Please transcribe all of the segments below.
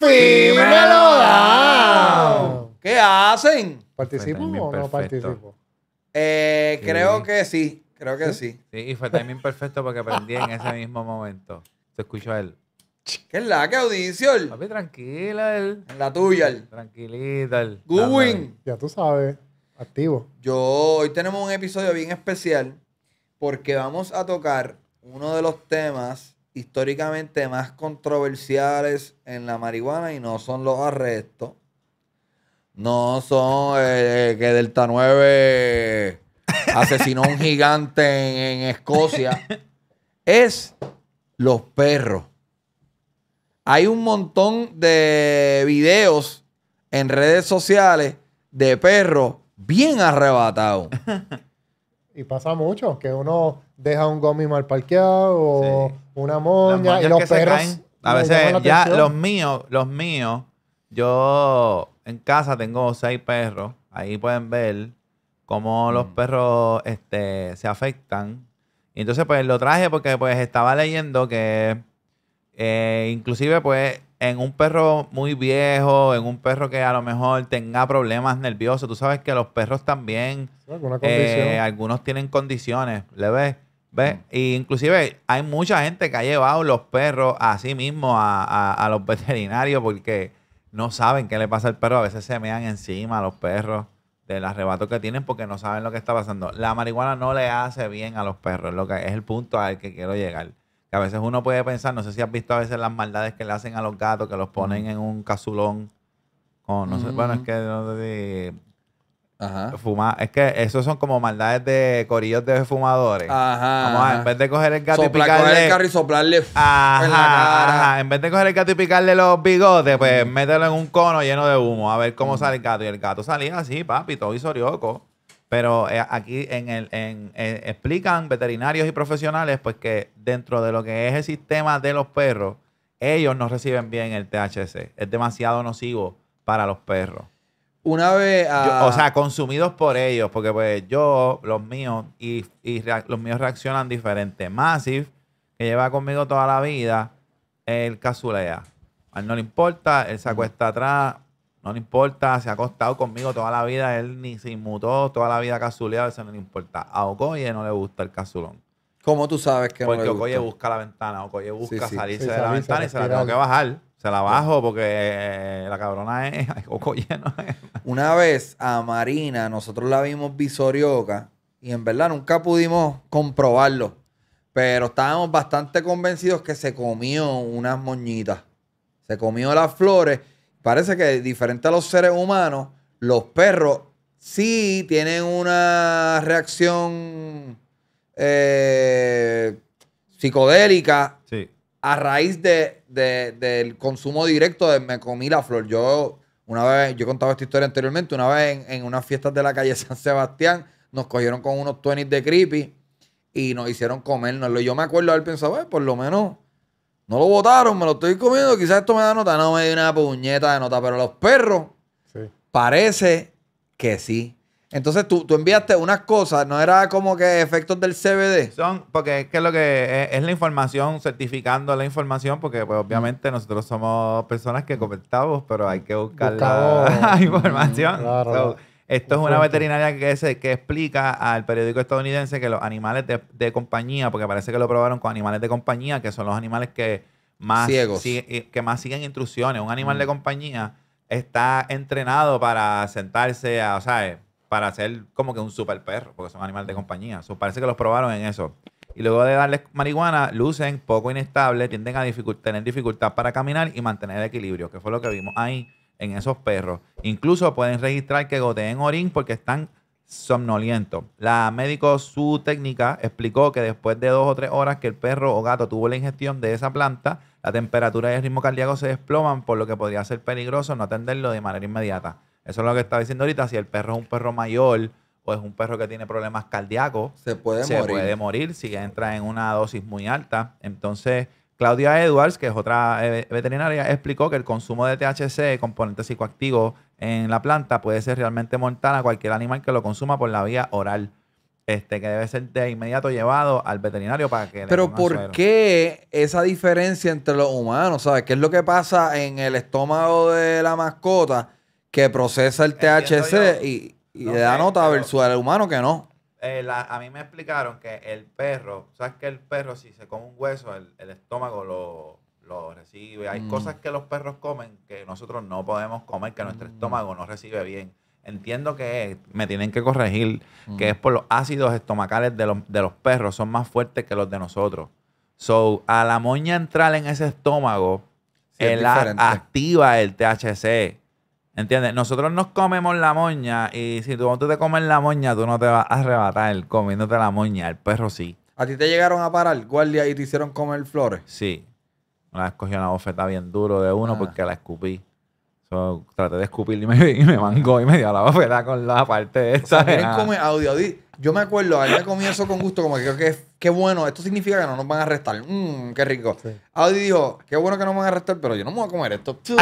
¡Fímelo! ¿Qué hacen? ¿Participo o no participo? Eh, creo que sí, creo que sí. sí. y fue también perfecto porque aprendí en ese mismo momento. Se escuchó él. ¿Qué es la que audición? Papi, tranquila. él. la tuya. él. Tranquilita. él. ¡Gooing! Ya tú sabes, activo. Yo, hoy tenemos un episodio bien especial porque vamos a tocar uno de los temas históricamente más controversiales en la marihuana y no son los arrestos. No son eh, eh, que Delta 9 asesinó a un gigante en, Escocia. Es los perros. Hay un montón de videos en redes sociales de perros bien arrebatados. y pasa mucho, que uno deja un gomi mal parqueado una moña y los perros. a veces ya los míos, los míos, yo en casa tengo seis perros. Ahí pueden ver cómo mm. los perros este, se afectan. Y entonces pues lo traje porque pues estaba leyendo que eh, inclusive pues en un perro muy viejo, en un perro que a lo mejor tenga problemas nerviosos, tú sabes que los perros también, eh, algunos tienen condiciones, ¿le ves? ¿Ves? Y inclusive hay mucha gente que ha llevado los perros a sí mismo a, los veterinarios porque no saben qué le pasa al perro. A veces se mean encima a los perros del arrebato que tienen porque no saben lo que está pasando. La marihuana no le hace bien a los perros, lo que es el punto al que quiero llegar. Que a veces uno puede pensar, no sé si has visto a veces las maldades que le hacen a los gatos, que los ponen en un casulón. no sé, bueno, es que no Fuma, es que esos son como maldades de corillos de fumadores. Ajá. Vamos a, en vez de coger el gato y picarle. en vez de coger el gato y picarle los bigotes, pues mételo en un cono lleno de humo, a ver cómo sale el gato. Y el gato salía así, papi, todo y Pero eh, aquí en el, eh, explican veterinarios y profesionales, pues que dentro de lo que es el sistema de los perros, ellos no reciben bien el THC. Es demasiado nocivo para los perros una vez o sea, consumidos por ellos, porque pues yo, los míos, y, los míos reaccionan diferente. Massive, que lleva conmigo toda la vida, el cazulea. A él no le importa, él se acuesta atrás, no le importa, se ha acostado conmigo toda la vida, él ni se inmutó, toda la vida cazuleado, eso no le importa. A Okoye no le gusta el cazulón. ¿Cómo tú sabes que Porque no le Okoye busca la ventana, Okoye busca salirse de la ventana y se la tengo que bajar. Se la bajo porque eh, la cabrona es lleno. Una vez a Marina, nosotros la vimos visorioca y en verdad nunca pudimos comprobarlo. Pero estábamos bastante convencidos que se comió unas moñitas. Se comió las flores. Parece que diferente a los seres humanos, los perros sí tienen una reacción eh, psicodélica. Sí a raíz del consumo directo de me comí la flor. Yo, una vez, yo he esta historia anteriormente, una vez en, unas fiestas de la calle San Sebastián, nos cogieron con unos tuenis de creepy y nos hicieron comernos. Yo me acuerdo haber pensado, por lo menos no lo votaron, me lo estoy comiendo, quizás esto me da nota. No me dio una puñeta de nota, pero los perros parece que sí. Entonces tú, tú enviaste unas cosas, no era como que efectos del CBD. Son, porque es que lo que eh, es, la información, certificando la información, porque pues, obviamente nosotros somos personas que comentamos, pero hay que buscar la información. Mm, esto es una veterinaria que, se, que explica al periódico estadounidense que los animales de, compañía, porque parece que lo probaron con animales de compañía, que son los animales que más, eh, que más siguen instrucciones. Un animal de mm. compañía está entrenado para sentarse, a, o sea, para hacer como que un super perro, porque son animales de compañía. parece que los probaron en eso. Y luego de darles marihuana, lucen poco inestable, tienden a tener dificultad para caminar y mantener el equilibrio, que fue lo que vimos ahí en esos perros. Incluso pueden registrar que goteen orín porque están somnolientos. La médico su técnica explicó que después de dos o tres horas que el perro o gato tuvo la ingestión de esa planta, la temperatura y el ritmo cardíaco se desploman, por lo que podría ser peligroso no atenderlo de manera inmediata. Eso es lo que está diciendo ahorita. Si el perro es un perro mayor o es un perro que tiene problemas cardíacos, se puede morir. puede morir si entra en una dosis muy alta. Entonces, Claudia Edwards, que es otra eh, veterinaria, explicó que el consumo de THC, componente psicoactivo en la planta, puede ser realmente mortal a cualquier animal que lo consuma por la vía oral. Este, que debe ser de inmediato llevado al veterinario para que... Pero ¿por qué esa diferencia entre los humanos? ¿Sabes? ¿Qué es lo que pasa en el estómago de la mascota? que procesa el THC y, y le da nota versus humano que no. Eh, a mí me explicaron que el perro, ¿sabes que el perro si se come un hueso, el, estómago lo, recibe? Hay mm. cosas que los perros comen que nosotros no podemos comer, que nuestro mm. estómago no recibe bien. Entiendo que me tienen que corregir, que mm. es por los ácidos estomacales de los, perros, son más fuertes que los de nosotros. So, a la moña entrar en ese estómago, el activa el THC. ¿Entiendes? Nosotros nos comemos la moña y si tú, no te comes la moña, tú no te vas a arrebatar comiéndote la moña. El perro sí. ¿A ti te llegaron a parar guardia y te hicieron comer flores? Sí. Una vez una bofeta bien duro de uno ah. porque la escupí. So, traté de escupir y me, y me mangó y me dio la bofeta con la parte de esa. audio. Yo me acuerdo, a comí eso con gusto, como que creo que qué bueno, esto significa que no nos van a arrestar. Mmm, qué rico. Audi dijo, qué bueno que no nos van a arrestar, pero yo no me voy a comer esto. yo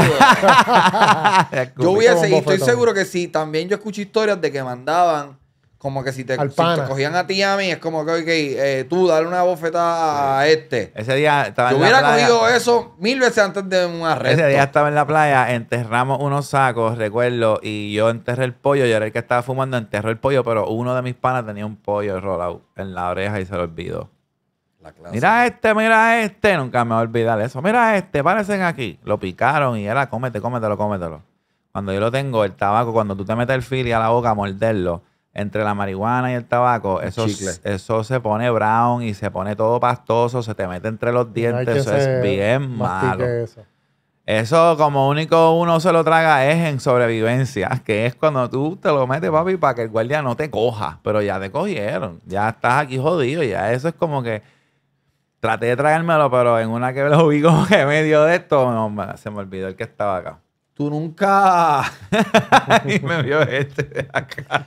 voy a seguir, estoy seguro que sí. También yo escuché historias de que mandaban como que si te, cogían a ti y a mí, es como que, ok, eh, tú dale una bofetada a este. Ese día estaba en la playa. cogido eso mil veces antes de un arresto. Ese día estaba en la playa, enterramos unos sacos, recuerdo, y yo enterré el pollo. Yo era el que estaba fumando, enterré el pollo, pero uno de mis panas tenía un pollo en la oreja y se lo olvidó. Mira este, mira este. Nunca me voy a olvidar eso. Mira este, parecen aquí. Lo picaron y era cómete, cómetelo, cómetelo. Cuando yo lo tengo, el tabaco, cuando tú te metes el y a la boca a morderlo, entre la marihuana y el tabaco, eso, eso se pone brown y se pone todo pastoso, se te mete entre los dientes, eso es bien malo. Eso. como único uno se lo traga es en sobrevivencia, que es cuando tú te lo metes, papi, para que el guardia no te coja, pero ya te cogieron, ya estás aquí jodido, ya eso es como que traté de traérmelo, pero en una que lo vi como que medio de esto, se me olvidó el que estaba acá. Tú nunca... y me vio este de acá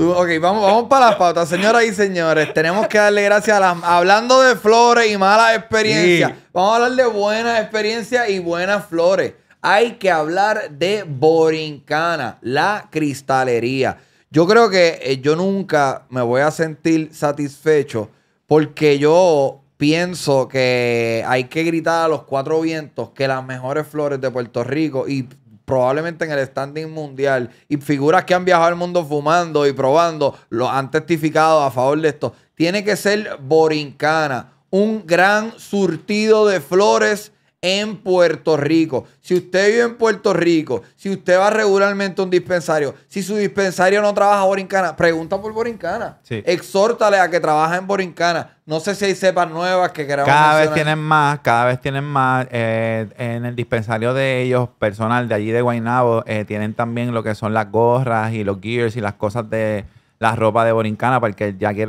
ok, vamos, vamos para las pautas, señoras y señores. Tenemos que darle gracias a las. Hablando de flores y malas experiencias, vamos a hablar de buenas experiencias y buenas flores. Hay que hablar de Borincana, la cristalería. Yo creo que eh, yo nunca me voy a sentir satisfecho porque yo pienso que hay que gritar a los cuatro vientos que las mejores flores de Puerto Rico y probablemente en el standing mundial y figuras que han viajado al mundo fumando y probando, lo han testificado a favor de esto. Tiene que ser borincana, un gran surtido de flores en Puerto Rico. Si usted vive en Puerto Rico, si usted va regularmente a un dispensario, si su dispensario no trabaja Borincana, pregunta por Borincana. Exhórtale a que trabaje en Borincana. No sé si hay cepas nuevas que queramos Cada vez tienen más, cada vez tienen más. Eh, en el dispensario de ellos, personal de allí de Guainabo, eh, tienen también lo que son las gorras y los gears y las cosas de la ropa de Borincana, porque ya que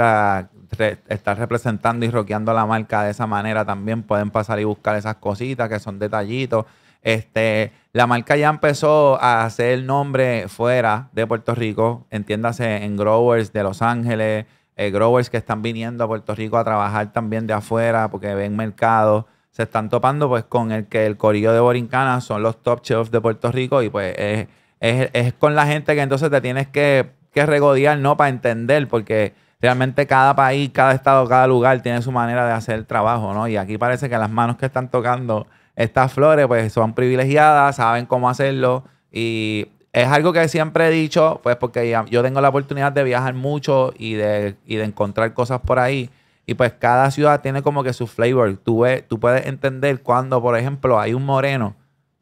estar representando y roqueando la marca de esa manera también pueden pasar y buscar esas cositas que son detallitos. Este, la marca ya empezó a hacer el nombre fuera de Puerto Rico, entiéndase en growers de Los Ángeles, eh, growers que están viniendo a Puerto Rico a trabajar también de afuera porque ven mercado. Se están topando pues con el que el corillo de Borincana son los top chefs de Puerto Rico y pues es, con la gente que entonces te tienes que, que regodear, ¿no? Para entender, porque realmente cada país, cada estado, cada lugar tiene su manera de hacer el trabajo, ¿no? Y aquí parece que las manos que están tocando estas flores, pues son privilegiadas, saben cómo hacerlo y es algo que siempre he dicho, pues porque yo tengo la oportunidad de viajar mucho y de, de encontrar cosas por ahí. Y pues cada ciudad tiene como que su flavor. Tú, tú puedes entender cuando, por ejemplo, hay un moreno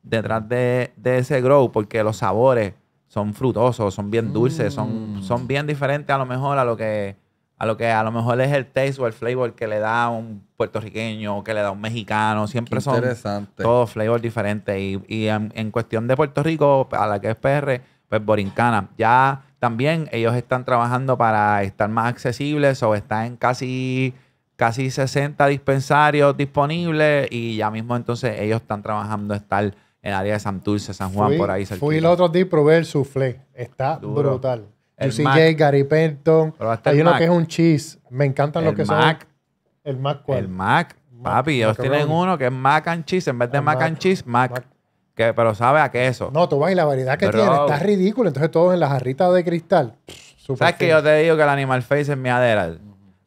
detrás de, ese grow, porque los sabores son frutosos, son bien dulces, son, mm. son bien diferentes a lo mejor a lo que a lo que a lo mejor es el taste o el flavor que le da un puertorriqueño o que le da un mexicano. Siempre son todos flavors diferentes. Y, en, cuestión de Puerto Rico, a la que es PR, pues Borincana. Ya también ellos están trabajando para estar más accesibles o están en casi, casi 60 dispensarios disponibles y ya mismo entonces ellos están trabajando estar en el área de Santurce, San Juan, por ahí. Fui el otro día y probé el soufflé. Está brutal. UCJ, Gary Penton. Hay uno que es un cheese. Me encantan los que son. El Mac. ¿cuál? El Mac. Papi, ellos tienen uno que es mac and cheese. En vez de mac, and cheese, mac. Que, pero sabe a queso. No, tú vas y la variedad que tiene está ridículo. Entonces todos en las jarritas de cristal. ¿Sabes que yo te digo que el Animal Face es mi aderal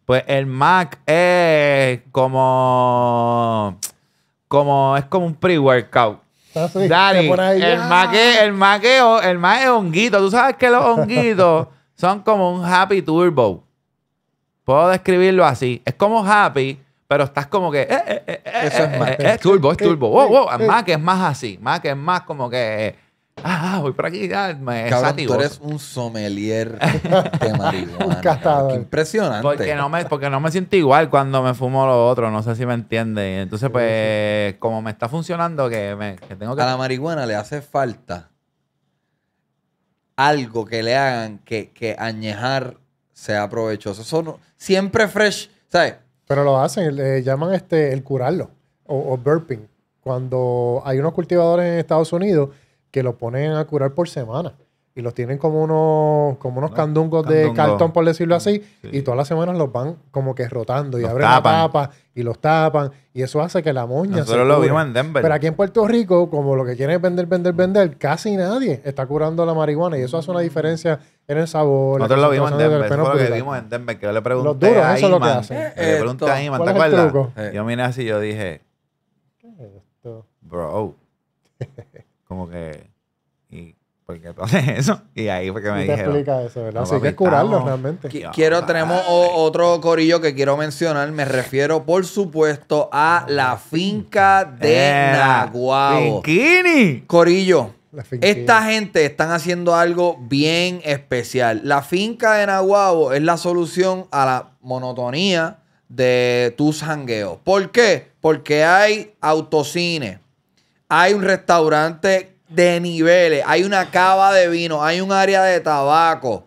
Pues el Mac es como... como es como un pre-workout. Dale, el maqueo, el más es honguito. Tú sabes que los honguitos son como un happy turbo. Puedo describirlo así. Es como happy, pero estás como que. Eh, eh, eh, Eso es turbo, es turbo. Wow, que es más así. Más que es más como que Ah, ah, voy por aquí, ah, me tú eres un sommelier de marihuana. impresionante. Porque no, me, porque siento igual cuando me fumo lo otro, no sé si me entiende. Entonces, pues, como me está funcionando, que, tengo que... A la marihuana le hace falta algo que le hagan que, añejar sea provechoso. Eso siempre fresh, ¿sabes? Pero lo hacen, le llaman este el curarlo o burping. Cuando hay unos cultivadores en Estados Unidos que lo ponen a curar por semana. Y los tienen como unos, como unos candungos de cartón, por decirlo así. Y todas las semanas los van como que rotando. Y abren la tapa y los tapan. Y eso hace que la moña Nosotros lo vimos en Denver. Pero aquí en Puerto Rico, como lo que quieren es vender, vender, vender, casi nadie está curando la marihuana. Y eso hace una diferencia en el sabor. Nosotros lo vimos en Denver. lo vimos en Denver, que yo le pregunté a lo que Iman, Yo miré así y yo dije... Eh, esto? Bro. como que, y, ¿por qué eso? Y ahí fue que me dijeron. Así que curarlo realmente. Quiero, tenemos otro corillo que quiero mencionar. Me refiero, por supuesto, a ah, la finca de Nahuabo. Naguabo. Bikini. Corillo, esta gente están haciendo algo bien especial. La finca de Nahuabo es la solución a la monotonía de tus jangueos. ¿Por qué? Porque hay autocines. Hay un restaurante de niveles, hay una cava de vino, hay un área de tabaco.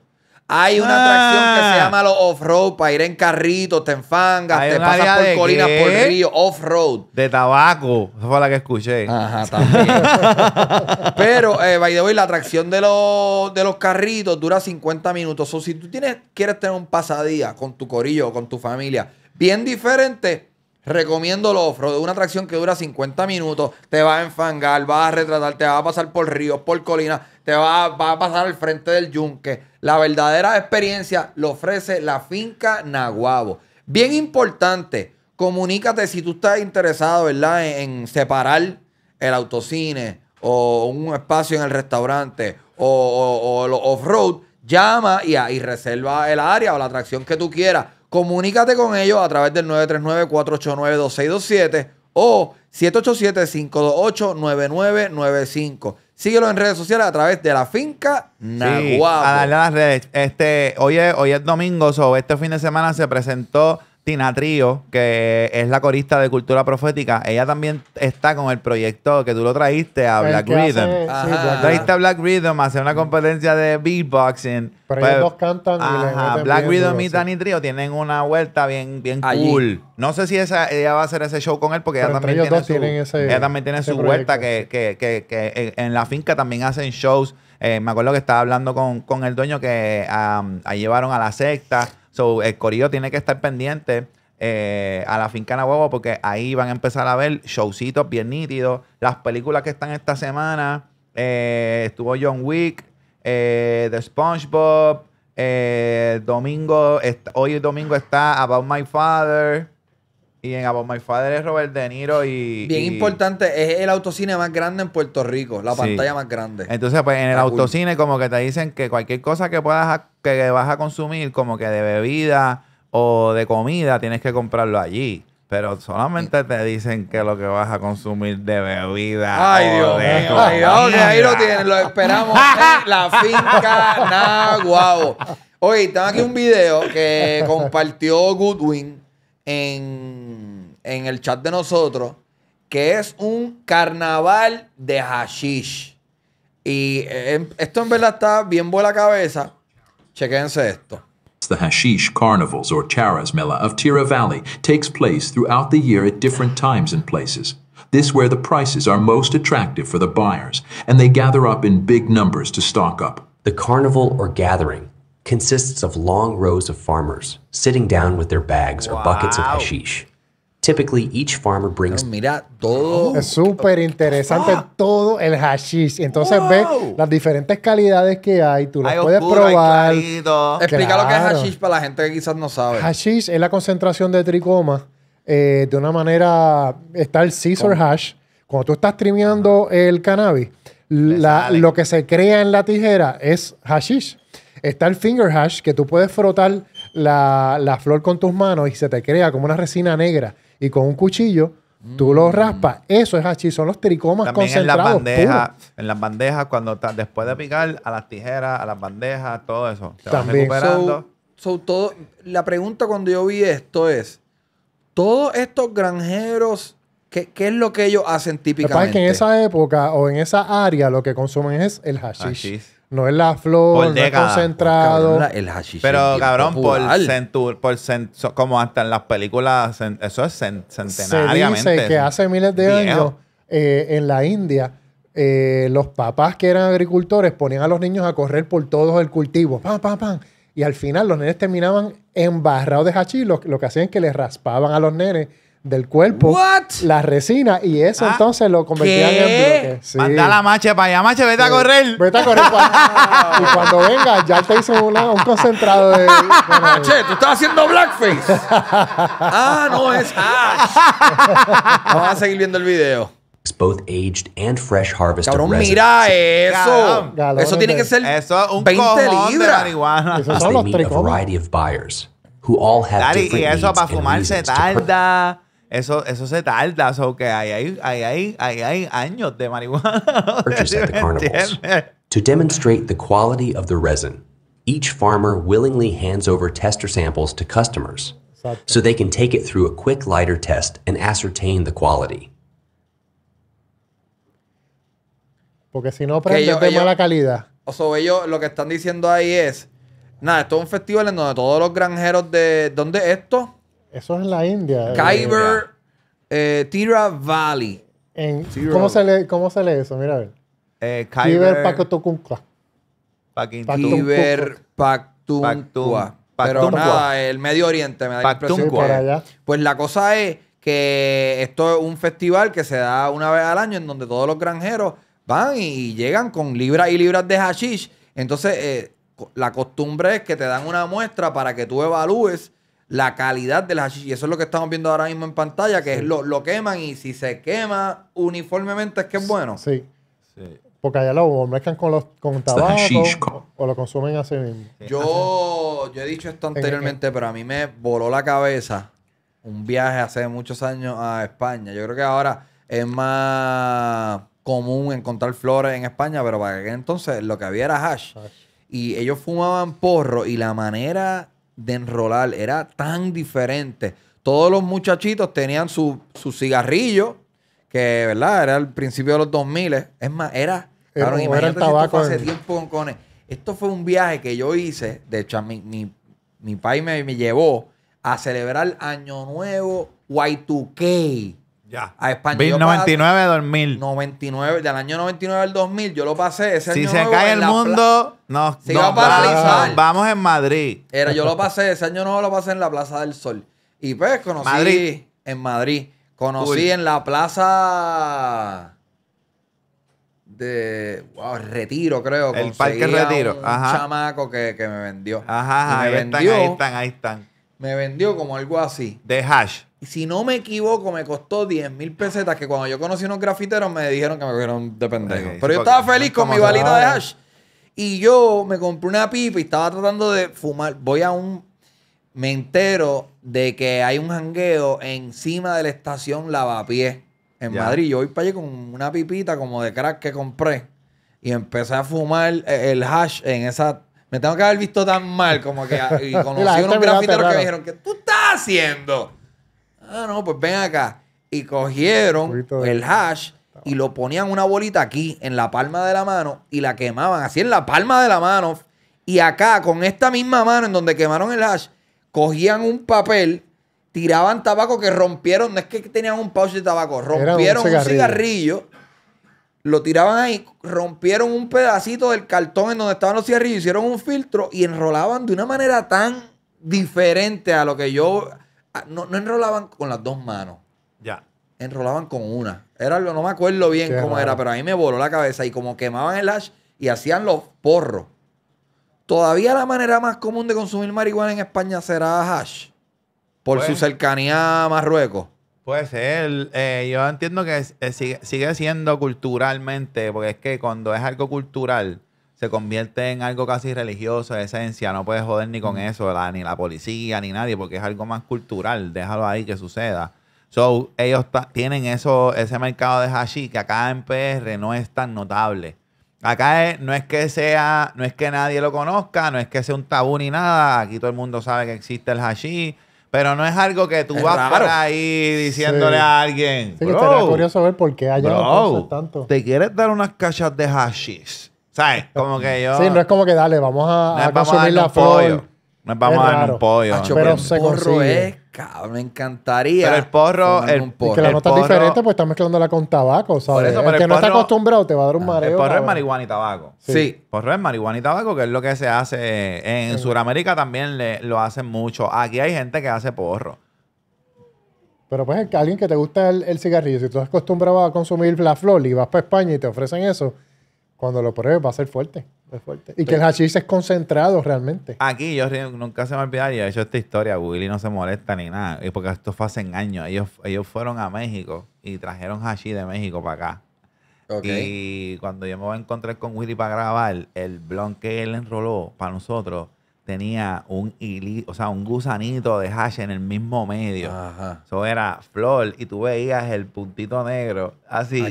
Hay una ah. atracción que se llama los off-road para ir en carritos, te enfangas, te pasas por colinas, por río, off-road. De tabaco, esa fue la que escuché. Ajá, también. Pero, eh, by la atracción de los, carritos dura 50 minutos. O si tú tienes, quieres tener un pasadía con tu corillo, o con tu familia, bien diferente, Recomiendo el ofro de una atracción que dura 50 minutos. Te va a enfangar, vas a retratar, te va a pasar por ríos, por colinas, te va, a pasar al frente del yunque. La verdadera experiencia lo ofrece la finca Naguabo. Bien importante, comunícate si tú estás interesado, ¿verdad? En, separar el autocine o un espacio en el restaurante o, o, off-road. Llama y reserva el área o la atracción que tú quieras Comunícate con ellos a través del 939-489-2627 o 787-528-9995. Síguelo en redes sociales a través de la finca Nahuatl. Sí, a darle las redes. Este, hoy, es, hoy es domingo, o este fin de semana se presentó Tina Trío, que es la corista de Cultura Profética, ella también está con el proyecto que tú lo trajiste a Black Rhythm. trajiste a Black Rhythm a hacer una mm. competencia de beatboxing. Pero ellos pues, dos cantan Black Rhythm y Danny Trío tienen una vuelta bien, bien cool. No sé si ella va a hacer ese show con él porque ella, también tiene su, vuelta que, en la finca también hacen shows. Eh, me acuerdo que estaba hablando con, el dueño que llevaron a la secta So, el corillo tiene que estar pendiente eh, a la finca huevo porque ahí van a empezar a ver showcitos bien nítidos. Las películas que están esta semana, eh, estuvo John Wick, eh, The SpongeBob, domingo, hoy domingo está About My Father. Y en About My Father es Robert De Niro y... Bien importante, es el autocine más grande en Puerto Rico, la pantalla más grande. Entonces, pues en el autocine como que te dicen que cualquier cosa que puedas que vas a consumir, como que de bebida o de comida, tienes que comprarlo allí. Pero solamente te dicen que lo que vas a consumir de bebida. Ay, Dios mío. ahí lo tienen. Lo esperamos la finca guau. Oye, tengo aquí un video que compartió Goodwin en, en el chat de nosotros que es un carnaval de hashish. Y eh, esto en verdad está bien buena cabeza. Chequense esto. The hashish carnivals or charas of Tira Valley takes place throughout the year at different times and places. This where the prices are most attractive for the buyers, and they gather up in big numbers to stock up. The carnival or gathering consists of long rows of farmers sitting down with their bags or buckets of hashish. Typically, each farmer brings. mira, todo. Oh. Es súper interesante ah. todo el hashish. Entonces ves las diferentes calidades que hay, tú lo puedes probar. Explica lo que es hashish para la gente que quizás no sabe. Hashish es la concentración de tricoma. Eh, de una manera, está el scissor hash. Cuando tú estás trimeando el cannabis, lo que se crea en la tijera es hashish. Está el finger hash, que tú puedes frotar la, flor con tus manos y se te crea como una resina negra. Y con un cuchillo, Tú lo mm. raspas. Eso es hashish. son los tricomas También En las bandejas, en las bandejas cuando después de picar, a las tijeras, a las bandejas, todo eso. También. todo, la pregunta cuando yo vi esto es: todos estos granjeros, ¿qué, es lo que ellos hacen típicamente? en esa época o en esa área lo que consumen es el hashish. No es la flor, concentrado. el hashish Pero cabrón, por, como hasta en las películas, eso es centenariamente. Se dice que hace miles de años eh, en la India eh, los papás que eran agricultores ponían a los niños a correr por todo el cultivo. Pam, pam, pam. Y al final los nenes terminaban embarrados de hachís. Lo, lo que hacían es que les raspaban a los nenes del cuerpo, la resina, y eso ah, entonces lo convertían en bloque. Sí. Manda la mache para allá, mache, vete a correr. Vete a correr para Y cuando venga, ya te hizo un concentrado de. mache, tú estás haciendo blackface. ah, no, es hash. Vamos a seguir viendo el video. Both aged and fresh Cabrón, mira eso. eso tiene que ser eso, un 20 libras. De marihuana. Eso son los a y eso para fumarse tarda. Eso, eso se tarda, o que hay, hay, años de marihuana. the carnivals. To demonstrate the quality of the resin, each farmer willingly hands over tester samples to customers so they can take it through a quick lighter test and ascertain the quality. Porque si no, prende de mala calidad. O sea, ellos lo que están diciendo ahí es, nada, esto es un festival en donde todos los granjeros de... ¿Dónde esto? Eso es en la India. Khyber eh, eh, Tira Valley. ¿cómo, se lee, eso? Mira a ver. Eh, Khyber Pakhtunkhwa. Khyber Pero nada, el Medio Oriente me da impresión. pues la cosa es que esto es un festival que se da una vez al año en donde todos los granjeros van y llegan con libras y libras de hashish. Entonces, eh, la costumbre es que te dan una muestra para que tú evalúes la calidad del hashish. Y eso es lo que estamos viendo ahora mismo en pantalla, que es lo, queman y si se quema uniformemente es que es bueno. Sí. Porque allá lo mezclan con, los, con tabaco o, lo consumen así mismo. Yo, yo he dicho esto anteriormente, pero a mí me voló la cabeza un viaje hace muchos años a España. Yo creo que ahora es más común encontrar flores en España, pero para aquel entonces lo que había era hash. Y ellos fumaban porro y la manera de enrolar. Era tan diferente. Todos los muchachitos tenían su, cigarrillo, que, ¿verdad? Era al principio de los 2000. Es más, era... era el tabaco. Si hace tiempo con Esto fue un viaje que yo hice. De hecho, mi, mi, país me, llevó a celebrar Año Nuevo Y2K. Ya. A España. 99 2000. 99, del año 99 al 2000, yo lo pasé. Ese si se cae el mundo, no, a vamos en Madrid. Era, yo lo pasé, ese año no lo pasé en la Plaza del Sol. Y pues conocí Madrid. en Madrid. Conocí en la plaza de wow, Retiro, creo. El Parque Retiro. Un chamaco que, que, me vendió. Ajá, están, ahí están, ahí están. Me vendió como algo así. De hash y si no me equivoco, me costó 10 mil pesetas. Que cuando yo conocí a unos grafiteros me dijeron que me cogieron de pendejo. Pero yo estaba feliz con mi balita de hash. Y yo me compré una pipa y estaba tratando de fumar. Voy a un. Me entero de que hay un jangueo encima de la estación Lavapiés en Madrid. Yo voy para allá con una pipita como de crack que compré. Y empecé a fumar eh, el hash en esa me tengo que haber visto tan mal como que ah, y conocí a unos este grafiteros que me dijeron que tú estás haciendo Ah, no, pues ven acá. Y cogieron el hash y lo ponían una bolita aquí, en la palma de la mano, y la quemaban así en la palma de la mano. Y acá, con esta misma mano en donde quemaron el hash, cogían un papel, tiraban tabaco que rompieron, no es que tenían un pouch de tabaco, rompieron un cigarrillo. lo tiraban ahí, rompieron un pedacito del cartón en donde estaban los cigarrillos, hicieron un filtro y enrolaban de una manera tan diferente a lo que yo Ah, no, enrolaban con las dos manos. Ya. Enrolaban con una. Era lo, no me acuerdo bien cómo era, pero a mí me voló la cabeza. Y como quemaban el hash y hacían los porros. Todavía la manera más común de consumir marihuana en España será hash. Por su pues. cercanía a Marruecos. Puede ser. Eh, yo entiendo que eh, sigue, sigue siendo culturalmente, porque es que cuando es algo cultural, se convierte en algo casi religioso, de esencia, no puedes joder ni con eso, la, ni la policía, ni nadie, porque es algo más cultural, déjalo ahí que suceda. So, ellos tienen eso, ese mercado de hashish que acá en PR no es tan notable. Acá no es que sea, no es que nadie lo conozca, no es que sea un tabú ni nada. Aquí todo el mundo sabe que existe el hashish, pero no es algo que tú vas para ahí diciéndole a alguien. curioso ver por qué tanto. ¿Te quieres dar unas cachas de hashish? ¿Sabes? Como que yo. Sí, no es como que dale, vamos a, vamos consumir a la flor. Pollo. es vamos a dar un pollo. pero, el porro es, cabrón, me encantaría. Pero el porro, el, un porro. Es que la nota es diferente, pues está mezclándola con tabaco, ¿sabes? el, que no está acostumbrado te va a dar un ah, mareo. El porro es marihuana y tabaco. Sí. El Porro es marihuana y tabaco, que es lo que se hace en Sudamérica también lo hacen mucho. Aquí hay gente que hace porro. Pero pues alguien que te gusta el, cigarrillo, si tú estás acostumbrado a consumir la flor y vas para España y te ofrecen eso, cuando lo pruebes va a ser fuerte. fuerte. Y que el hashish es concentrado realmente. Aquí yo nunca se me olvidaría, de hecho esta historia, Willy no se molesta ni nada, porque esto fue hace años. Ellos, ellos fueron a México y trajeron hashish de México para acá. Y cuando yo me voy a encontrar con Willy para grabar, el blog que él enroló para nosotros tenía un o sea, un gusanito de hash en el mismo medio. Eso era flor y tú veías el puntito negro así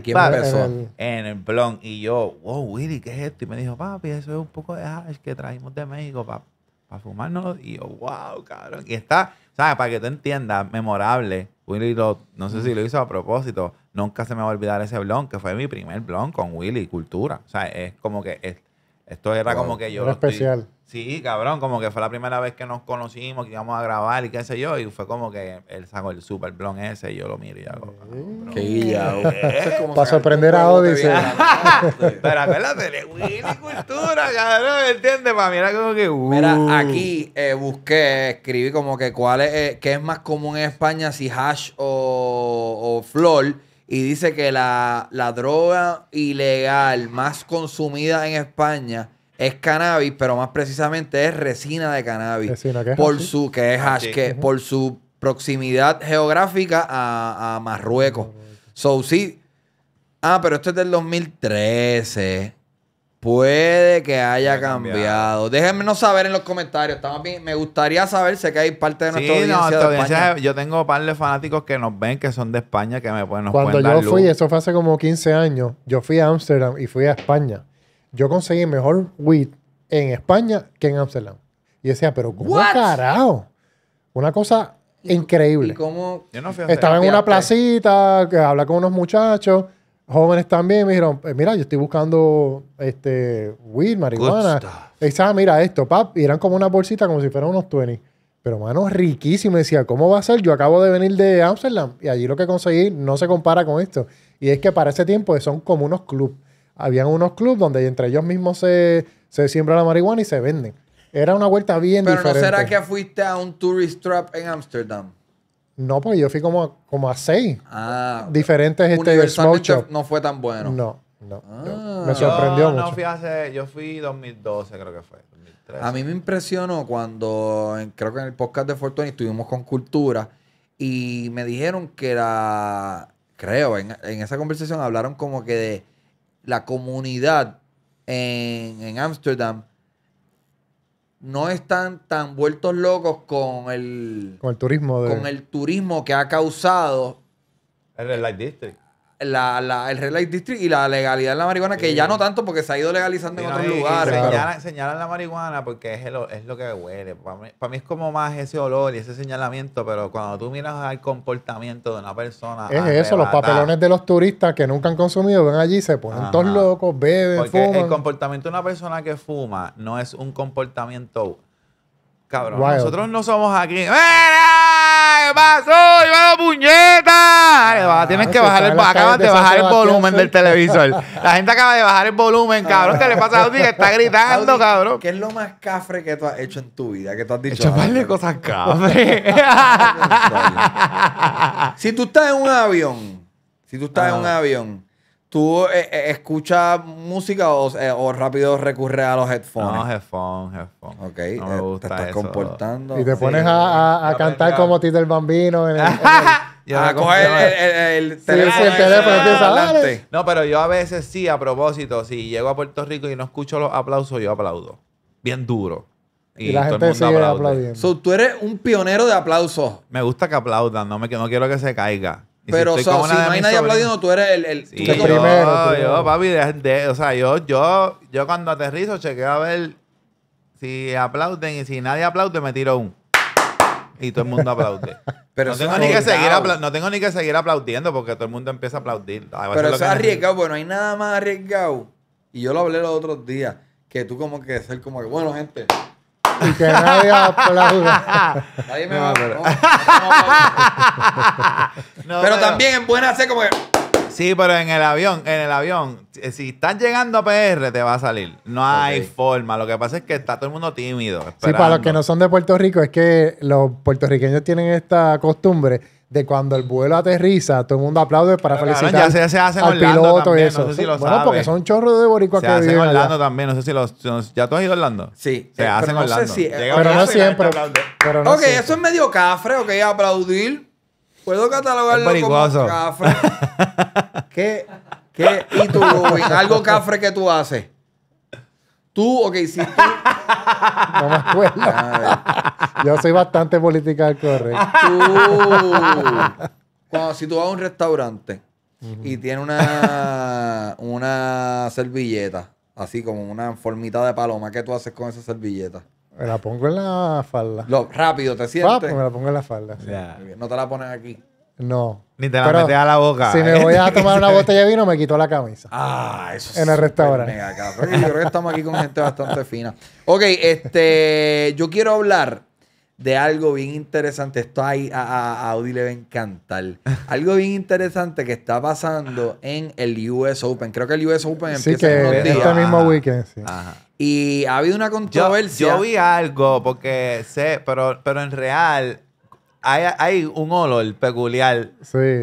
en, el... blon. Y yo, wow, Willy, ¿qué es esto? Y me dijo, papi, eso es un poco de hash que trajimos de México para fumarnos. Y yo, wow, cabrón. Y está, ¿sabes? Para que tú entiendas, memorable. Willy, lo, no sé si lo hizo a propósito, nunca se me va a olvidar ese blon, que fue mi primer blon con Willy, cultura. O sea, es como que esto era como que yo... especial. Sí, cabrón, como que fue la primera vez que nos conocimos, que íbamos a grabar y qué sé yo, y fue como que él sacó el super ese y yo lo miro y hago. Ah, mm. qué guía. Para sorprender a Odyssey. Pero acuérdate, de y Cultura, cabrón, ¿entiendes? Para mí era como que. Mira, uh. aquí eh, busqué, escribí como que cuál es, eh, qué es más común en España, si hash o, o flor. Y dice que la droga ilegal más consumida en España es cannabis, pero más precisamente es resina de cannabis. Resina, por su, que ah, hash, que por su proximidad geográfica a, Marruecos. So, sí. Ah, pero esto es del 2013. Puede que haya cambiado. Déjenme saber en los comentarios. Me gustaría saber, si que hay parte de nuestra audiencia, de España. Yo tengo un par de fanáticos que nos ven, que son de España, que me pues, pueden, Cuando yo fui, eso fue hace como 15 años, yo fui a Ámsterdam y fui a España yo conseguí mejor weed en España que en Amsterdam. Y decía, pero ¿cómo Una cosa increíble. Estaba en una placita, que habla con unos muchachos, jóvenes también, me dijeron, eh, mira, yo estoy buscando este weed, marihuana. Y ah, mira esto, pap, y eran como una bolsita, como si fueran unos 20. Pero, mano, riquísimo. Y decía, ¿cómo va a ser? Yo acabo de venir de Amsterdam y allí lo que conseguí no se compara con esto. Y es que para ese tiempo son como unos clubs habían unos clubes donde entre ellos mismos se, siembra la marihuana y se venden. Era una vuelta bien diferente. ¿Pero no será que fuiste a un tourist trap en Ámsterdam? No, porque yo fui como a, como a seis ah, diferentes este, No fue tan bueno. No, no. Ah. Me sorprendió mucho. No fui hace, yo fui 2012, creo que fue. A mí me impresionó cuando, creo que en el podcast de Fortune estuvimos con Cultura y me dijeron que era, creo, en esa conversación hablaron como que de la comunidad en Ámsterdam no están tan vueltos locos con el, turismo con el turismo que ha causado el Light District el Red Light District y la legalidad de la marihuana, que ya no tanto porque se ha ido legalizando en otros lugares. señalan, la marihuana porque es, lo que huele. Para mí, es como más ese olor y ese señalamiento, pero cuando tú miras al comportamiento de una persona. Es eso, los papelones de los turistas que nunca han consumido ven allí, se ponen todos locos, beben, porque El comportamiento de una persona que fuma no es un comportamiento. Cabrón, nosotros no somos aquí pasó? ¡Iba puñeta! Ah, Tienes que bajar el, de bajar el volumen del televisor. La gente acaba de bajar el volumen, ah. cabrón. ¿Qué le pasa a Audi está gritando, cabrón? ¿Qué es lo más cafre que tú has hecho en tu vida? ¿Qué tú has dicho. He cosas cafre. si tú estás en un avión, si tú estás en un avión tú eh, eh, escuchas música eh, o, rápido recurre a los headphones? No, headphones, headphones. Ok, te estás comportando. Y te pones a, cantar como Tito el Bambino. a coger el, teléfono. no, pero yo a veces sí, a propósito, si llego a Puerto Rico y no escucho los aplausos, yo aplaudo. Bien duro. Y, la gente sigue aplaudiendo. tú eres un pionero de aplausos. Me gusta que aplaudan, no, me, no quiero que se caiga. Pero, si, no hay nadie aplaudiendo, tú eres el, primero, yo, o sea, yo, cuando aterrizo chequeo a ver si aplauden y si nadie aplaude, me tiro un. Y todo el mundo aplaude. Pero no, tengo ni que seguir no tengo ni que seguir aplaudiendo porque todo el mundo empieza a aplaudir. Ah, Pero eso es arriesgado, bueno, hay nada más arriesgado. Y yo lo hablé los otros días, que tú como que ser como que, bueno, gente, y que nadie duda Nadie me va Pero también en buena hacer como que. Sí, pero en el avión, en el avión, eh, si están llegando a PR, te va a salir. No hay forma. Lo que pasa es que está todo el mundo tímido. Sí, para los que no son de Puerto Rico, es que los puertorriqueños tienen esta costumbre de cuando el vuelo aterriza, todo el mundo aplaude para felicitar se, hace al piloto también, y eso. No sé si lo bueno, porque son chorros de boricua se que viven Orlando también, no sé si los... ¿Ya tú has ido a Orlando? Sí. Se hacen Orlando. pero, no siempre, okay, ok, eso es medio cafre, ok, aplaudir. Puedo catalogarlo es como cafre. ¿Qué? ¿Qué? ¿Y tú, Rubén? ¿Algo cafre que tú haces? Tú, ok, si tú. No me acuerdo. Yo soy bastante política correcto. Tú. si tú vas a un restaurante y tiene una, una servilleta, así como una formita de paloma, ¿qué tú haces con esa servilleta? Me la pongo en la falda. Lo, rápido, te sientes. me la pongo en la falda. No te la pones aquí. No. Ni te la Pero metes a la boca. Si me voy a tomar una botella de vino, me quito la camisa. Ah, eso En el restaurante. Mega, yo creo que estamos aquí con gente bastante fina. Ok, este, yo quiero hablar de algo bien interesante. Esto ahí a, Audi le va a encantar. Algo bien interesante que está pasando en el US Open. Creo que el US Open empieza en este mismo weekend. Y ha habido una controversia. Yo, yo, vi algo, porque sé, pero, pero en real hay, un olor peculiar.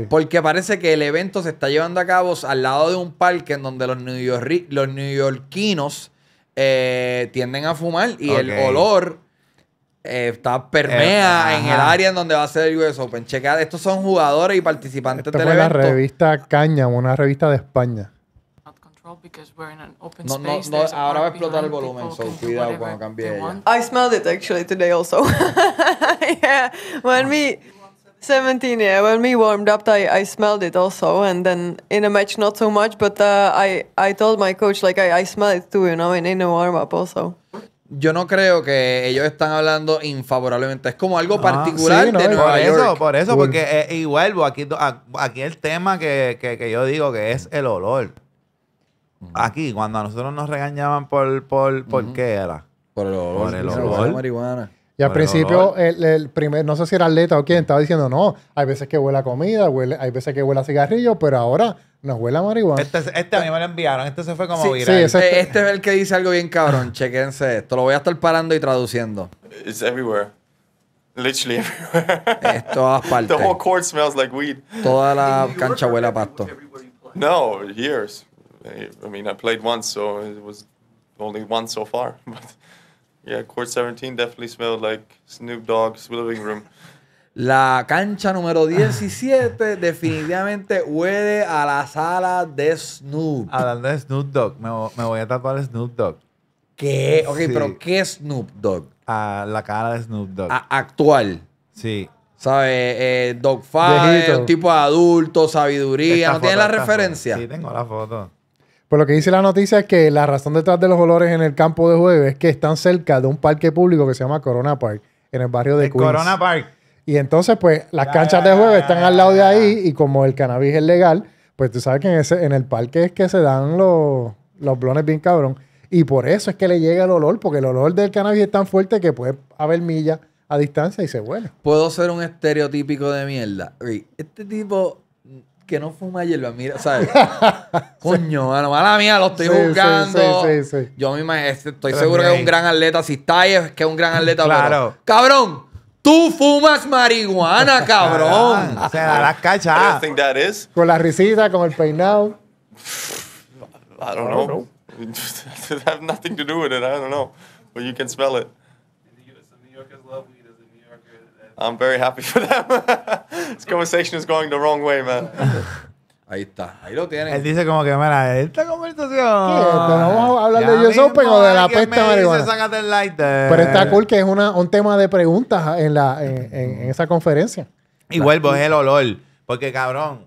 Porque parece que el evento se está llevando a cabo al lado de un parque en donde los, New York, los neoyorquinos eh, tienden a fumar y el olor eh, está permea eh, en el área en donde va a ser el US Open. estos son jugadores y participantes de del fue la revista Caña, una revista de España. No, no, no, ahora va a explotar el volumen, so cuidado cuando cambie ella. I smelled it actually today also. yeah, when we 17, yeah, when we warmed up, I, I smelled it also, and then in a match not so much, but uh, I I told my coach like I, I smelled it too, you know, in, in a warm up also. Yo no creo que ellos están hablando infavorablemente. Es como algo ah, particular ah, sí, no, de Nueva por York. Eso, por eso, porque eh, y vuelvo aquí, aquí el tema que, que, que yo digo que es el olor aquí, cuando a nosotros nos regañaban por, por, por qué era. Por el olor. Por el olor. de marihuana. Y al principio, el, primer, no sé si era atleta o quién, estaba diciendo, no, hay veces que huele a comida, huele, hay veces que huele a cigarrillo, pero ahora nos huele a marihuana. Este, este a mí me lo enviaron, este se fue como Sí, viral. sí, eh, Este es el que dice algo bien cabrón. Chequense esto. Lo voy a estar parando y traduciendo. It's everywhere. Literally everywhere. Es todas partes. the whole court smells like weed. Toda la cancha huele a pasto. No, years. I mean, I played once, so it was only once so far. But yeah, court 17 definitely smelled like Snoop Dogg's living room. La cancha número 17 definitivamente huele a la sala de Snoop. Hablando de Snoop Dogg, me, me voy a tatuar Snoop Dogg. ¿Qué? Ok, pero ¿qué Snoop Dogg? Ah, la cara de Snoop Dogg. Ah, actual. Sí. ¿Sabes? Eh, Dogfight, un tipo de adulto, sabiduría. ¿No tiene la referencia? Sí, tengo la foto. Pues lo que dice la noticia es que la razón detrás de los olores en el campo de jueves es que están cerca de un parque público que se llama Corona Park, en el barrio de el Corona Park. Y entonces, pues, las canchas de jueves están al lado de ahí y como el cannabis es legal, pues tú sabes que en, ese, en el parque es que se dan los, los blones bien cabrón. Y por eso es que le llega el olor, porque el olor del cannabis es tan fuerte que puede haber millas a distancia y se vuela. Puedo ser un estereotípico de mierda. Este tipo que no fuma hierba, mira, ¿sabes? Coño, mano, mala mía, lo estoy sí, juzgando. Sí, sí, Yo misma este, estoy seguro que es un gran atleta. Si está ahí, es que es un gran atleta. claro. cabrón, tú fumas marihuana, cabrón. Se da las cachas. Con la risita, con el peinado. I don't know. It has nothing to do with it. I don't know. But you can smell it. I'm very happy for them. This conversation is going the wrong way, man. Ahí está, ahí lo tienen. Él dice como que, mira, esta conversación... ¿Qué? ¿Vamos a hablar de US o de la peste marihuana? Pero está cool que es una, un tema de preguntas en, esa conferencia. Y vuelvo, es el olor. Porque, cabrón,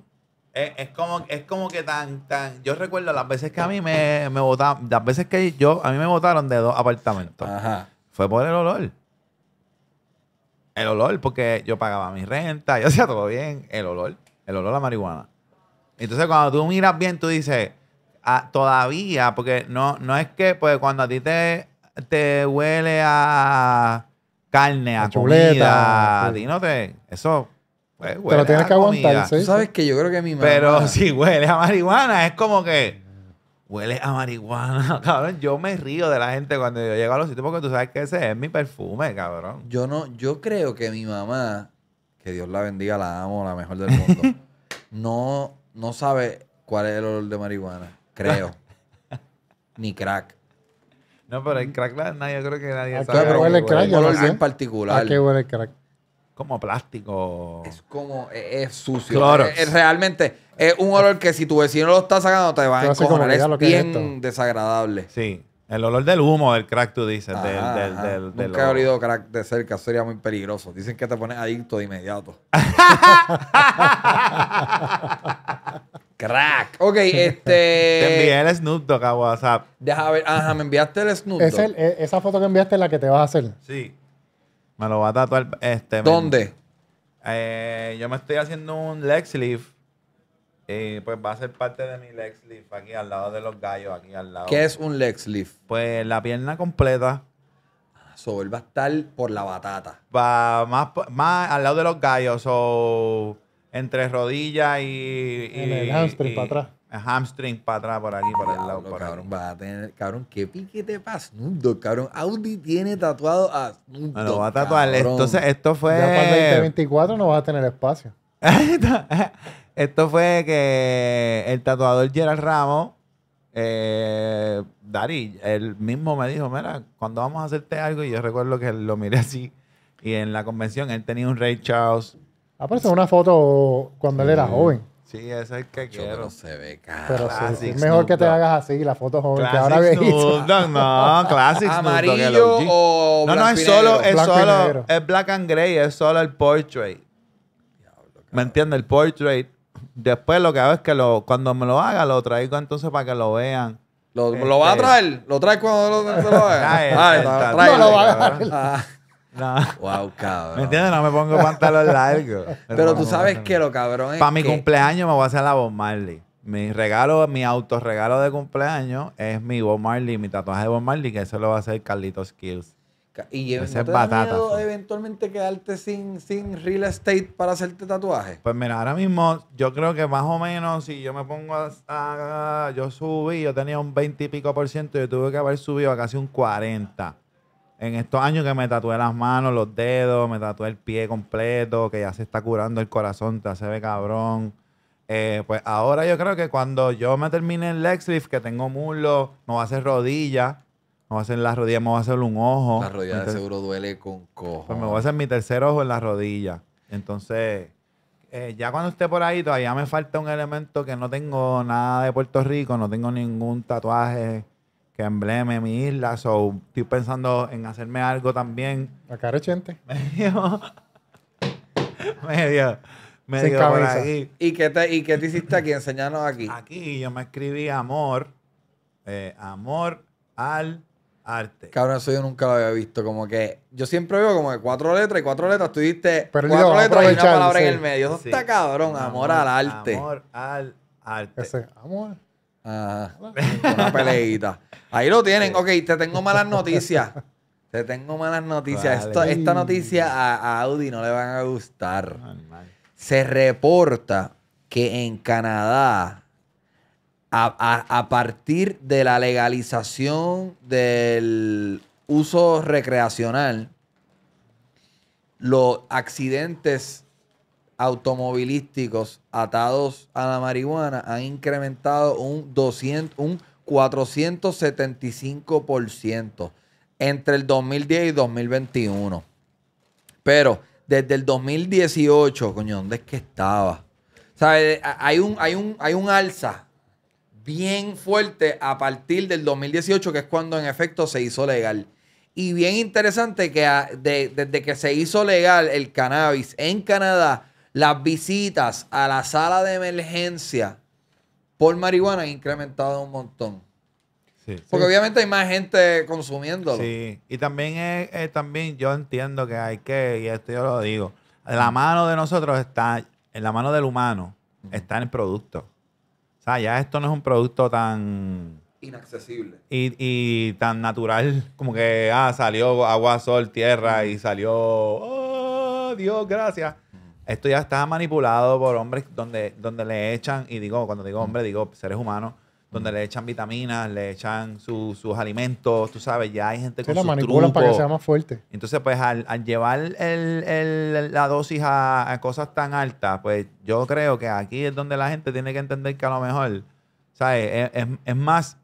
es, como, es como que tan, tan... Yo recuerdo las veces que a mí me, me votaron... Las veces que yo... A mí me de dos apartamentos. Ajá. Fue por el olor. El olor, porque yo pagaba mi renta, yo hacía todo bien. El olor, el olor a marihuana. Entonces, cuando tú miras bien, tú dices, ah, todavía, porque no, no es que, pues, cuando a ti te, te huele a carne, a, comida, a ti no te. Eso. Pues, Pero tienes que aguantar, ¿sí? sabes que yo creo que mi mamá. Pero si huele a marihuana, es como que huele a marihuana, cabrón. Yo me río de la gente cuando yo llego a los sitios porque tú sabes que ese es mi perfume, cabrón. Yo no, yo creo que mi mamá, que Dios la bendiga, la amo, la mejor del mundo, no, no sabe cuál es el olor de marihuana. Creo. Ni crack. No, pero el crack, yo creo que nadie ¿A ah, sabe. Pero huele crack, en particular. ¿A qué huele crack? como plástico. Es como, e-, es, sucio. Es, e-, realmente, es un olor que si tu vecino lo está sacando te va a encojonar. Es bien desagradable. Sí. El olor del humo del crack, tú dices. del, del, del, Nunca he olido crack de cerca, sería muy peligroso. Dicen que te pones adicto de inmediato. crack. Ok, este. Te envié el Snoop Dogg a WhatsApp. Deja ver. Ajá, me enviaste el Snoop Dogg. E-, esa foto que enviaste es la que te vas a hacer. Sí. Me lo va a tatuar. Este, ¿Dónde? Eh, yo me estoy haciendo un leg sleeve. Y pues va a ser parte de mi leg sleeve aquí al lado de los gallos, aquí al lado. ¿Qué es un leg sleeve? Pues la pierna completa. Ah, so, él va a estar por la batata. Va más, más al lado de los gallos, o entre rodillas y, En el para atrás hamstring para atrás, por aquí, por el lado. cabrón, va a tener, cabrón, qué piquete para cabrón. Audi tiene tatuado a Snoop va a Entonces, esto fue. Ya 2024 no vas a tener espacio. esto fue que el tatuador Gerald Ramos, eh, Dari, él mismo me dijo: Mira, cuando vamos a hacerte algo, y yo recuerdo que lo miré así. Y en la convención él tenía un Ray Charles. aparece ah, una foto cuando él era joven. Sí, eso es que quiero. Pero se ve Pero es mejor que te hagas así, la foto joven, que ahora veis. No, no, Classic Amarillo o No, no, es solo, es solo, es black and gray, es solo el portrait. ¿Me entiendes? El portrait. Después lo que hago es que lo, cuando me lo haga, lo traigo entonces para que lo vean. ¿Lo, va ¿lo a este, traer? ¿Lo trae cuando lo, lo hagas? Ah, no, lo va a no. Wow, cabrón. ¿Me entiendes? No me pongo pantalón largo. Pero, tú sabes que lo cabrón Para mi cumpleaños me voy a hacer la Bob Marley. Mi regalo, mi autorregalo de cumpleaños es mi Bob Marley, mi tatuaje de Bob Marley, que eso lo va a hacer Carlitos Kills. Y te eventualmente quedarte sin, sin real estate para hacerte tatuaje? Pues mira, ahora mismo yo creo que más o menos si yo me pongo a... yo subí, yo tenía un 20 y pico por ciento, yo tuve que haber subido a casi un 40 en estos años que me tatué las manos, los dedos, me tatué el pie completo, que ya se está curando el corazón, te hace ve cabrón. Eh, pues ahora yo creo que cuando yo me termine el lift, que tengo mulo, me va a hacer rodilla, me va a hacer las rodillas, me va a hacer un ojo. La rodilla de seguro duele con cojo. Pues me voy a hacer mi tercer ojo en la rodilla. Entonces, eh, ya cuando esté por ahí, todavía me falta un elemento que no tengo nada de Puerto Rico, no tengo ningún tatuaje que embleme mi isla. estoy pensando en hacerme algo también. La cara chente. Medio. medio. medio por aquí. ¿Y qué, te, ¿Y qué te hiciste aquí? Enseñanos aquí. Aquí yo me escribí amor. Eh, amor al arte. Cabrón, eso yo nunca lo había visto. Como que yo siempre veo como que cuatro letras y cuatro letras. Tú cuatro letras y una palabra en el medio. Eso está cabrón. Amor, amor, al arte. Amor al arte. Ese, amor. Ah, una peleita. Ahí lo tienen. Ok, te tengo malas noticias. Te tengo malas noticias. esta noticia a, Audi no le van a gustar. Se reporta que en Canadá, a, partir de la legalización del uso recreacional, los accidentes automovilísticos atados a la marihuana han incrementado un 200, un 475% entre el 2010 y 2021. Pero desde el 2018, coño, ¿dónde es que estaba? Eh, hay un, hay, un, hay un alza bien fuerte a partir del 2018, que es cuando en efecto se hizo legal. Y bien interesante que ah, desde que se hizo legal el cannabis en Canadá, las visitas a la sala de emergencia por marihuana ha incrementado un montón. Porque obviamente hay más gente consumiéndolo. Sí, y también, es, también yo entiendo que hay que, y esto yo lo digo, la mano de nosotros está, en la mano del humano, está en el producto. O sea, ya esto no es un producto tan... Inaccesible. Y, y tan natural, como que, ah, salió agua, sol, tierra y salió, oh, Dios, gracias. Esto ya está manipulado por hombres donde, le echan, y digo, cuando digo hombre, digo seres humanos, donde le echan vitaminas, le echan sus alimentos, tú sabes, ya hay gente que con lo manipulan para que sea más fuerte. Entonces, pues al, llevar la dosis a, cosas tan altas, pues yo creo que aquí es donde la gente tiene que entender que a lo mejor, ¿sabes? E, es, más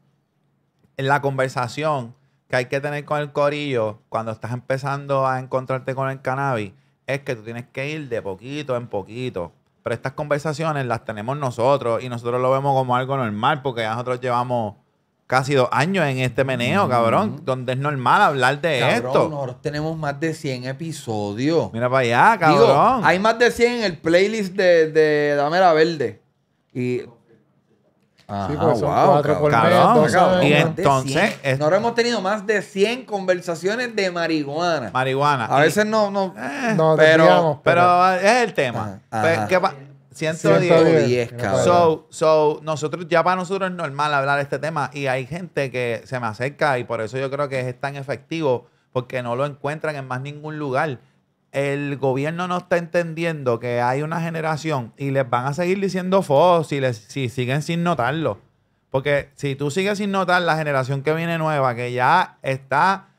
en la conversación que hay que tener con el corillo cuando estás empezando a encontrarte con el cannabis es que tú tienes que ir de poquito en poquito. Pero estas conversaciones las tenemos nosotros y nosotros lo vemos como algo normal porque nosotros llevamos casi dos años en este meneo, cabrón, donde es normal hablar de cabrón, esto. Nosotros tenemos más de 100 episodios. Mira para allá, cabrón. hay más de 100 en el playlist de, de Verde. Y Ah, Y entonces. no hemos tenido más de 100 conversaciones de marihuana. Marihuana. A veces no. No, eh, pero, pero, eh, es el tema. 110. Pues, so, so, nosotros, ya para nosotros es normal hablar de este tema y hay gente que se me acerca y por eso yo creo que es tan efectivo porque no lo encuentran en más ningún lugar el gobierno no está entendiendo que hay una generación y les van a seguir diciendo fósiles si siguen sin notarlo. Porque si tú sigues sin notar la generación que viene nueva, que ya está,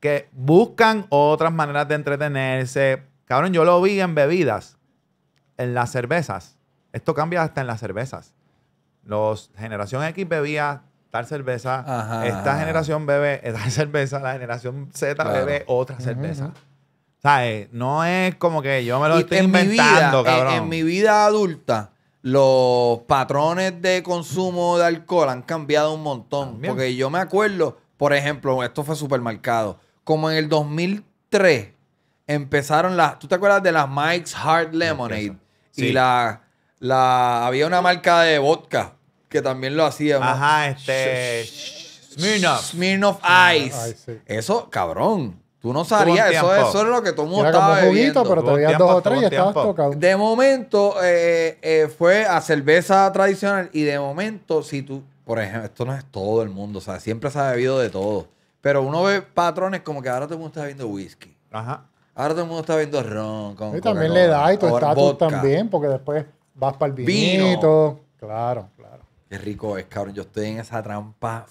que buscan otras maneras de entretenerse. Cabrón, yo lo vi en bebidas, en las cervezas. Esto cambia hasta en las cervezas. Los generación X bebía tal cerveza, esta generación bebe tal cerveza, la generación Z bebe otra cerveza. No es como que yo me lo estoy inventando, eh, cabrón. En, mi vida adulta, los patrones de consumo de alcohol han cambiado un montón. Porque yo me acuerdo, por ejemplo, esto fue supermercado. Como en el 2003 empezaron las. ¿Tú te acuerdas de las Mike's Hard Lemonade? Y la, la. Había una marca de vodka que también lo hacía. Ajá, este. Smirnoff. Smirnoff ah, Ice. Eso, cabrón. Tú no sabías, eso, eso es lo que todo el mundo estaba pero te veías dos o tres y estabas tocado. De momento eh, eh, fue a cerveza tradicional y de momento, si tú, por ejemplo, esto no es todo el mundo, o sea, siempre se ha bebido de todo. Pero uno ve patrones como que ahora todo el mundo está viendo whisky. Ajá. Ahora todo el mundo está viendo ron. Con y también le da y tu estatus también, porque después vas para el vinito. Vino. Claro, claro. Qué rico es, cabrón. Yo estoy en esa trampa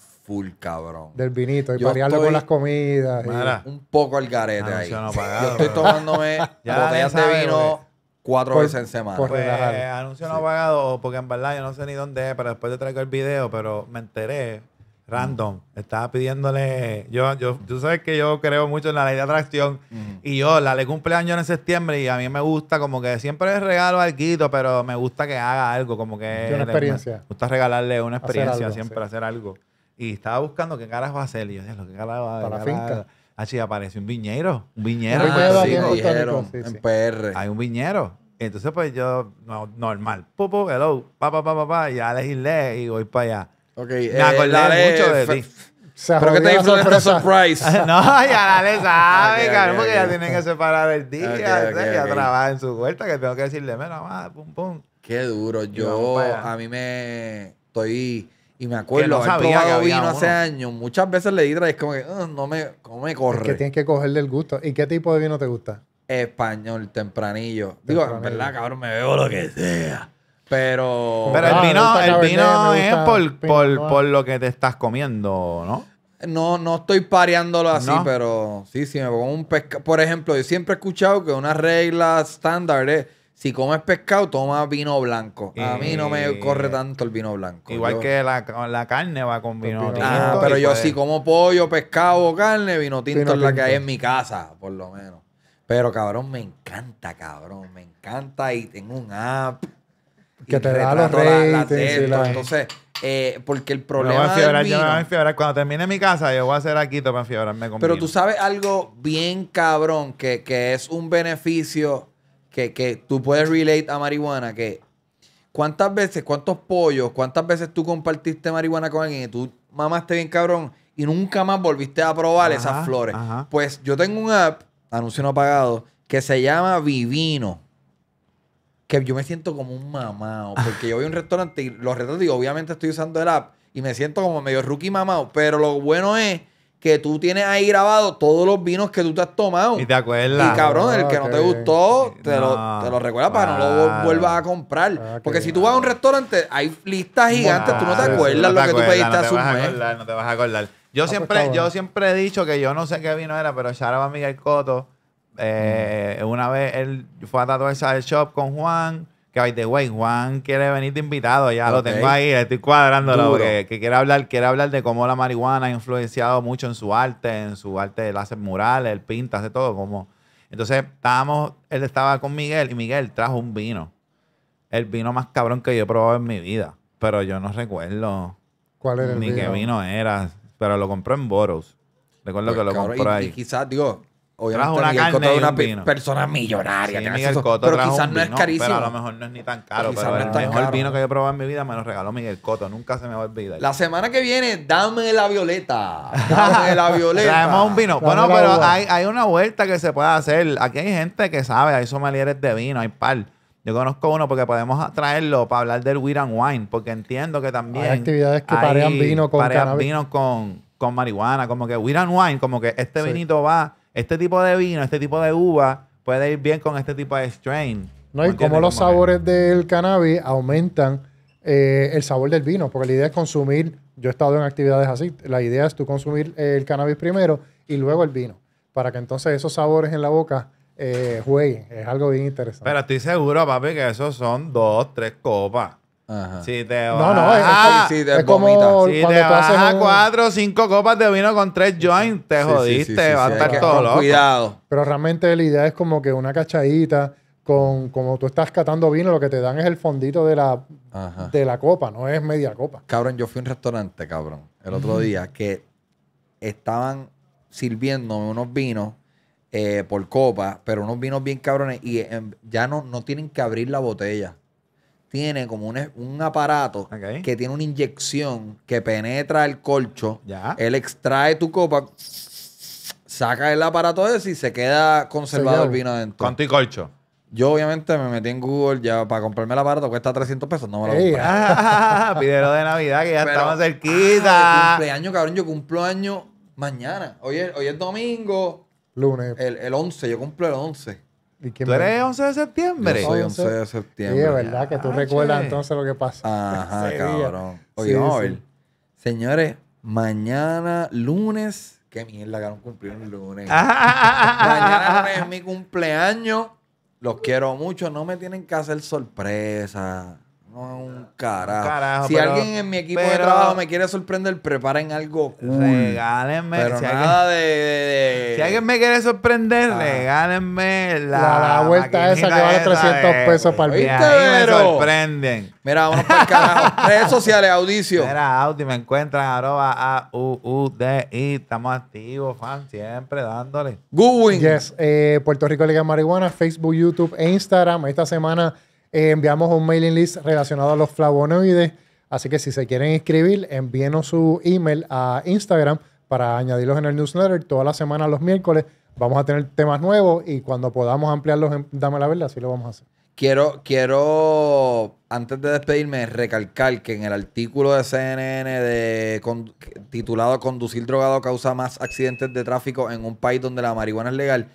cabrón. Del vinito y con las comidas. Un poco al garete ah, ahí. No pagado, yo estoy tomándome botellas de vino pues. cuatro veces en semana. Pues, anuncio no pagado, porque en verdad yo no sé ni dónde pero después te traigo el video, pero me enteré random. Estaba pidiéndole. Yo, yo, tú sabes que yo creo mucho en la ley de atracción. Y yo, la ley cumpleaños en septiembre. Y a mí me gusta, como que siempre es regalo algo, pero me gusta que haga algo. Como que. Una experiencia. Me gusta regalarle una experiencia, siempre hacer algo. Y estaba buscando qué carajo hacer. Y yo qué lo que carajo Para la finca. Así apareció un viñero. Un viñero. Ah, un viñero, en, PR. Hay un viñero. Entonces, pues yo, no, normal. Pupu, hello, pa, pa, pa, pa, pa, ya legislé y voy para allá. Ok, me eh, acordaba mucho de ti. Pero que te hizo esta surprise. no, ya le sabe, okay, porque ya tienen que separar el día, ya trabaja en su vuelta, que tengo que decirle, mira, más, pum, pum. Qué duro. Yo, a mí me estoy y me acuerdo, no haber probado vino hace años. Muchas veces le di y es como que ah, no, me, corre. que tienes que cogerle el gusto. ¿Y qué tipo de vino te gusta? Español, tempranillo. Digo, en verdad, cabrón, me veo lo que sea. Pero. Pero el ah, vino, es por, lo que te estás comiendo, ¿no? No, no estoy pareándolo así, pero sí, sí, me pongo un pescado. Por ejemplo, yo siempre he escuchado que una regla estándar es si comes pescado, toma vino blanco. A mí no me eh, corre tanto el vino blanco. Igual que la, la, carne va con vino, tinto. Ah, pero yo pues si como pollo, pescado o carne, vino tinto es la que hay en mi casa, por lo menos. Pero cabrón, me encanta, cabrón. Me encanta y tengo un app. Que te da los ratings. La, Entonces, eh, porque el problema. es a yo me voy a Cuando termine mi casa, yo voy a hacer aquí para enfiebrarme con Pero tú sabes algo bien cabrón que, que es un beneficio que, tú puedes relate a marihuana, que cuántas veces, cuántos pollos, cuántas veces tú compartiste marihuana con alguien y tú mamaste bien cabrón y nunca más volviste a probar esas flores. Pues yo tengo un app, anuncio no pagado, que se llama Vivino. Que yo me siento como un mamado. Ah. Porque yo voy a un restaurante y los restaurantes, digo, obviamente estoy usando el app y me siento como medio rookie mamado. Pero lo bueno es que tú tienes ahí grabado todos los vinos que tú te has tomado. Y te acuerdas. Y cabrón, el que ah, no te gustó, te, lo, te lo recuerdas para que no lo vuelvas a comprar. Ah, Porque si tú vas a un restaurante, hay listas gigantes, tú no te acuerdas lo que tú pediste no a su acordar, No te vas a acordar. Yo, ah, pues siempre, yo siempre he dicho que yo no sé qué vino era, pero Sharaba Miguel Coto, eh, mm. una vez él fue a tatuarse al shop con Juan que Juan quiere venir de invitado, ya lo tengo ahí, estoy cuadrándolo, porque, que quiere hablar, quiere hablar de cómo la marihuana ha influenciado mucho en su arte, en su arte, de hace murales, él pinta, hace todo, como... Entonces, estábamos, él estaba con Miguel y Miguel trajo un vino. El vino más cabrón que yo he probado en mi vida, pero yo no recuerdo ¿Cuál era ni qué vino era, pero lo compró en Boros. Recuerdo pues, que lo compró ahí. quizás, digo, Oye, una es una persona millonaria. pero quizás no es carísimo. Pero a lo mejor no es ni tan caro. Quizás Pero, el mejor vino que yo he probado en mi vida me lo regaló Miguel Cotto. Nunca se me va a olvidar. La semana que viene, dame la violeta. Dame la violeta. Traemos un vino. Bueno, pero hay, una vuelta que se puede hacer. Aquí hay gente que sabe, hay somalieres de vino, hay par. Yo conozco uno porque podemos traerlo para hablar del Weed and Wine, porque entiendo que también. Hay actividades que parean vino con parean vino con, marihuana, como que Weed and Wine, como que este vinito va este tipo de vino, este tipo de uva puede ir bien con este tipo de strain. No, y como los sabores del cannabis aumentan eh, el sabor del vino, porque la idea es consumir, yo he estado en actividades así, la idea es tú consumir eh, el cannabis primero y luego el vino, para que entonces esos sabores en la boca eh, jueguen. Es algo bien interesante. Pero estoy seguro, papi, que esos son dos, tres copas. Si te No, no, es, ah, te si a cuatro o cinco copas de vino con tres joints, te jodiste, va a estar todo loco. Cuidado. Pero realmente la idea es como que una cachadita, con como tú estás catando vino, lo que te dan es el fondito de la, de la copa, no es media copa. Cabrón, yo fui a un restaurante, cabrón, el otro día, que estaban sirviéndome unos vinos eh, por copa, pero unos vinos bien cabrones, y em, ya no, no tienen que abrir la botella tiene como un, aparato que tiene una inyección que penetra el colcho. Él extrae tu copa, saca el aparato ese y se queda conservado el vino adentro. ¿Cuánto y colcho? Yo obviamente me metí en Google ya para comprarme el aparato, cuesta 300 pesos, no me lo compré. Ah, pidero de Navidad, que ya estamos ah, cerquita. cumpleaños, cabrón, yo cumplo año mañana. Hoy es, hoy es domingo. Lunes. El, el 11, yo cumplo el 11 tú eres 11 de septiembre. Yo soy 11 de septiembre. Sí, es verdad que tú ah, recuerdas entonces lo que pasó. Ajá, cabrón. Oye, Señores, mañana lunes. que mierda que no cumplí el lunes. mañana es mi cumpleaños. Los quiero mucho. No me tienen que hacer sorpresa un carajo. si alguien en mi equipo de trabajo me quiere sorprender, preparen algo cool. Regálenme. Pero si nada alguien, de, Si alguien me quiere sorprender, regálenme la, la, vuelta esa que vale 300 pesos para el video. me sorprenden. Mira, vamos para el carajo. Redes sociales, Audicio. Mira, Audi, me encuentran arroba a u, -U -D -I. Estamos activos, fan, siempre dándole. Goodwin. Yes. Eh, Puerto Rico Liga Marihuana, Facebook, YouTube e Instagram. Esta semana eh, enviamos un mailing list relacionado a los flavonoides. Así que si se quieren inscribir, envíenos su email a Instagram para añadirlos en el newsletter. Toda la semana, los miércoles, vamos a tener temas nuevos y cuando podamos ampliarlos, dame la verdad, así lo vamos a hacer. Quiero, quiero, antes de despedirme, recalcar que en el artículo de CNN de, titulado Conducir drogado causa más accidentes de tráfico en un país donde la marihuana es legal,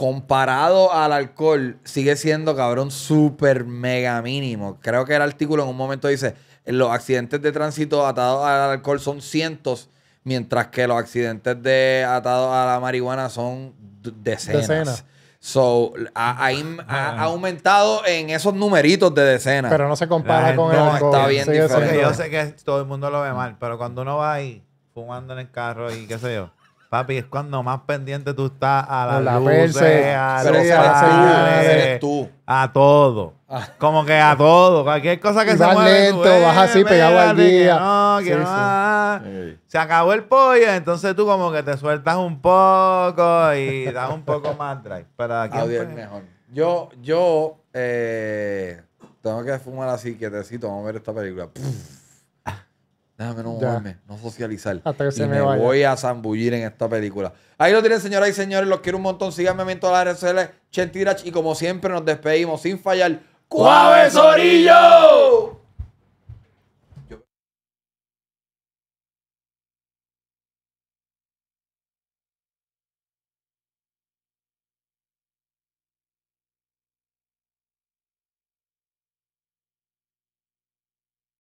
comparado al alcohol, sigue siendo, cabrón, súper mega mínimo. Creo que el artículo en un momento dice, los accidentes de tránsito atados al alcohol son cientos, mientras que los accidentes de atados a la marihuana son decenas. So, ah. ha, aumentado en esos numeritos de decenas. Pero no se compara con el alcohol. está bien Yo sé que todo el mundo lo ve mal, pero cuando uno va ahí fumando en el carro y qué sé yo Papi, es cuando más pendiente tú estás a las la luces, a los padres, a todo. Ah. Como que a todo. Cualquier cosa que se mueva vas eh, así pegado al día. Se acabó el pollo, entonces tú como que te sueltas un poco y das un poco más drive. Pero aquí es mejor. Yo, yo eh, tengo que fumar así, quietecito. Vamos a ver esta película. Déjame no moverme, no socializar. y me, voy a zambullir en esta película. Ahí lo tienen, señoras y señores. Los quiero un montón. Síganme en todas las redes sociales. Chentirach. Y como siempre, nos despedimos sin fallar. ¡Cuave Sorillo!